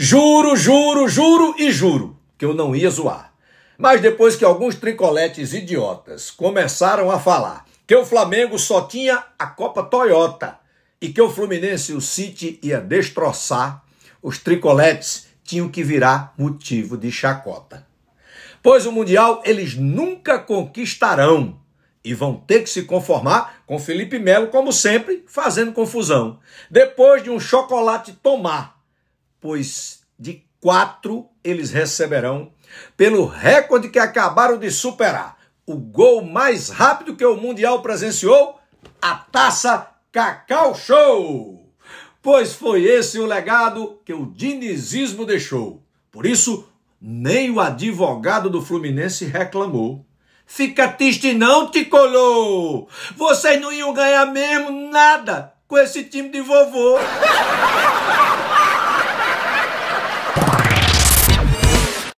Juro, juro, juro e juro que eu não ia zoar. Mas depois que alguns tricoletes idiotas começaram a falar que o Flamengo só tinha a Copa Toyota e que o Fluminense e o City ia destroçar, os tricoletes tinham que virar motivo de chacota. Pois o Mundial eles nunca conquistarão e vão ter que se conformar com Felipe Melo, como sempre, fazendo confusão. Depois de um chocolate tomar pois de quatro eles receberão pelo recorde que acabaram de superar. O gol mais rápido que o Mundial presenciou, a taça Cacau Show! Pois foi esse o legado que o dinizismo deixou. Por isso, nem o advogado do Fluminense reclamou. Fica triste não, Ticolô! Vocês não iam ganhar mesmo nada com esse time de vovô!